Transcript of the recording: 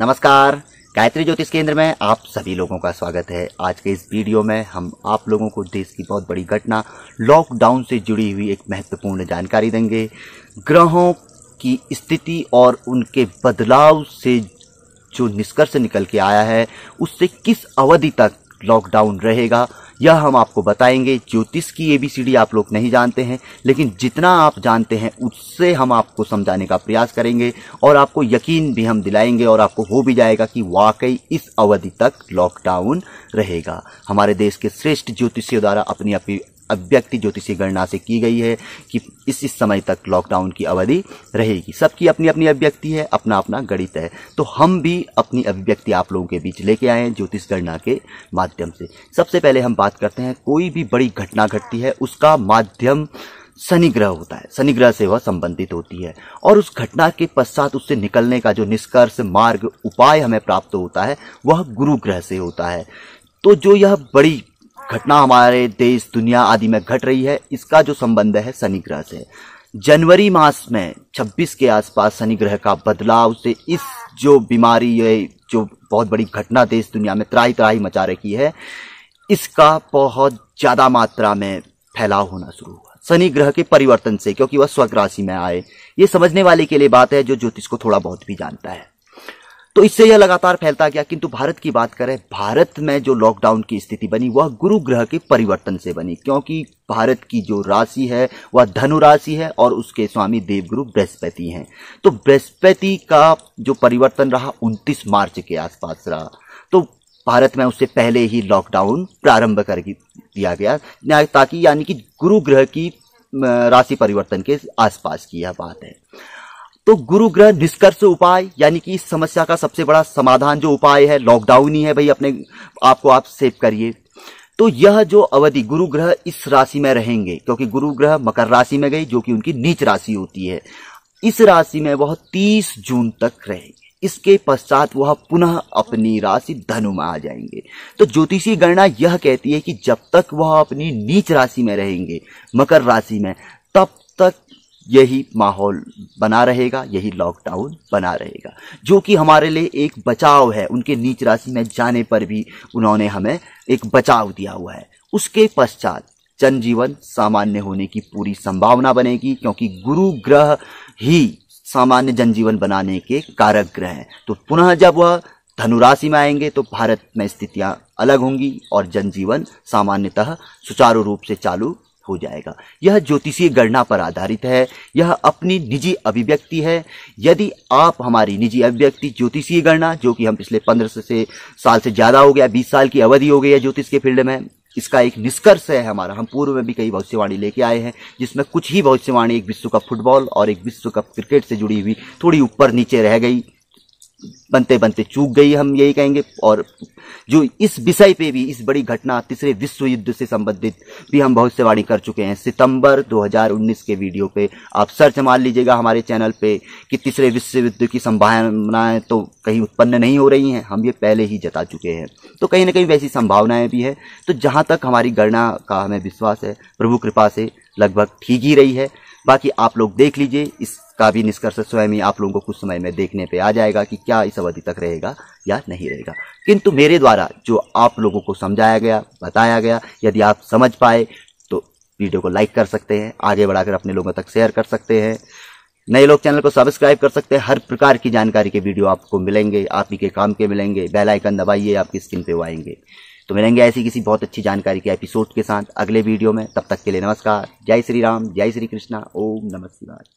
नमस्कार गायत्री ज्योतिष केंद्र में आप सभी लोगों का स्वागत है आज के इस वीडियो में हम आप लोगों को देश की बहुत बड़ी घटना लॉकडाउन से जुड़ी हुई एक महत्वपूर्ण जानकारी देंगे ग्रहों की स्थिति और उनके बदलाव से जो निष्कर्ष निकल के आया है उससे किस अवधि तक लॉकडाउन रहेगा यह हम आपको बताएंगे ज्योतिष की एबीसीडी आप लोग नहीं जानते हैं लेकिन जितना आप जानते हैं उससे हम आपको समझाने का प्रयास करेंगे और आपको यकीन भी हम दिलाएंगे और आपको हो भी जाएगा कि वाकई इस अवधि तक लॉकडाउन रहेगा हमारे देश के श्रेष्ठ ज्योतिषियों द्वारा अपनी अपनी अभिव्यक्ति ज्योतिषी गणना से की गई है कि इस इस समय तक लॉकडाउन की अवधि रहेगी सबकी अपनी अपनी अभिव्यक्ति है अपना अपना गणित है तो हम भी अपनी अभिव्यक्ति आप लोगों के बीच लेके आए हैं ज्योतिष गणना के माध्यम से सबसे पहले हम बात करते हैं कोई भी बड़ी घटना घटती है उसका माध्यम शनिग्रह होता है शनिग्रह से वह संबंधित होती है और उस घटना के पश्चात उससे निकलने का जो निष्कर्ष मार्ग उपाय हमें प्राप्त होता है वह गुरु ग्रह से होता है तो जो यह बड़ी घटना हमारे देश दुनिया आदि में घट रही है इसका जो संबंध है शनि ग्रह से जनवरी मास में 26 के आसपास शनि ग्रह का बदलाव से इस जो बीमारी ये जो बहुत बड़ी घटना देश दुनिया में त्राही त्राही मचा रखी है इसका बहुत ज़्यादा मात्रा में फैलाव होना शुरू हुआ शनि ग्रह के परिवर्तन से क्योंकि वह राशि में आए ये समझने वाले के लिए बात है जो ज्योतिष को थोड़ा बहुत भी जानता है तो इससे यह लगातार फैलता गया किंतु भारत की बात करें भारत में जो लॉकडाउन की स्थिति बनी वह गुरु ग्रह के परिवर्तन से बनी क्योंकि भारत की जो राशि है वह धनु राशि है और उसके स्वामी देवगुरु बृहस्पति हैं तो बृहस्पति का जो परिवर्तन रहा 29 मार्च के आसपास रहा तो भारत में उससे पहले ही लॉकडाउन प्रारंभ कर दिया गया ताकि यानी कि गुरु ग्रह की राशि परिवर्तन के आसपास की यह बात है तो गुरु ग्रह निष्कर्ष उपाय यानी कि इस समस्या का सबसे बड़ा समाधान जो उपाय है लॉकडाउन ही है भाई अपने आपको आप सेव करिए तो यह जो अवधि गुरु ग्रह इस राशि में रहेंगे क्योंकि गुरु ग्रह मकर राशि में गई जो कि उनकी नीच राशि होती है इस राशि में वह 30 जून तक रहेंगे इसके पश्चात वह पुनः अपनी राशि धनु में आ जाएंगे तो ज्योतिषी गणना यह कहती है कि जब तक वह अपनी नीच राशि में रहेंगे मकर राशि में तब यही माहौल बना रहेगा यही लॉकडाउन बना रहेगा जो कि हमारे लिए एक बचाव है उनके नीच राशि में जाने पर भी उन्होंने हमें एक बचाव दिया हुआ है उसके पश्चात जनजीवन सामान्य होने की पूरी संभावना बनेगी क्योंकि गुरु ग्रह ही सामान्य जनजीवन बनाने के कारक ग्रह हैं तो पुनः जब वह धनुराशि में आएंगे तो भारत में स्थितियां अलग होंगी और जनजीवन सामान्यतः सुचारू रूप से चालू हो जाएगा यह ज्योतिषीय गणना पर आधारित है यह अपनी निजी अभिव्यक्ति है यदि आप हमारी निजी अभिव्यक्ति ज्योतिषीय गणना जो कि हम पिछले पंद्रह से, साल से ज़्यादा हो गया बीस साल की अवधि हो गई है ज्योतिष के फील्ड में इसका एक निष्कर्ष है हमारा हम पूर्व में भी कई भविष्यवाणी लेके आए हैं जिसमें कुछ ही भविष्यवाणी एक विश्व कप फुटबॉल और एक विश्व कप क्रिकेट से जुड़ी हुई थोड़ी ऊपर नीचे रह गई बनते बनते चूक गई हम यही कहेंगे और जो इस विषय पे भी इस बड़ी घटना तीसरे विश्व युद्ध से संबंधित भी हम बहुत भविष्यवाणी कर चुके हैं सितंबर 2019 के वीडियो पे आप सर्च मार लीजिएगा हमारे चैनल पे कि तीसरे विश्व युद्ध की संभावनाएं तो कहीं उत्पन्न नहीं हो रही हैं हम ये पहले ही जता चुके हैं तो कहीं ना कहीं वैसी संभावनाएं भी है तो जहाँ तक हमारी गणना का हमें विश्वास है प्रभु कृपा से लगभग ठीक ही रही है बाकी आप लोग देख लीजिए इस का भी निष्कर्ष स्वयं ही आप लोगों को कुछ समय में देखने पे आ जाएगा कि क्या इस अवधि तक रहेगा या नहीं रहेगा किंतु मेरे द्वारा जो आप लोगों को समझाया गया बताया गया यदि आप समझ पाए तो वीडियो को लाइक कर सकते हैं आगे बढ़ाकर अपने लोगों तक शेयर कर सकते हैं नए लोग चैनल को सब्सक्राइब कर सकते हैं हर प्रकार की जानकारी के वीडियो आपको मिलेंगे आप ही के काम के मिलेंगे बेल आइकन दबाइए आपकी स्क्रीन पे वो आएंगे तो मिलेंगे ऐसी किसी बहुत अच्छी जानकारी के एपिसोड के साथ अगले वीडियो में तब तक के लिए नमस्कार जय श्री राम जय श्री कृष्णा ओम नमस्कार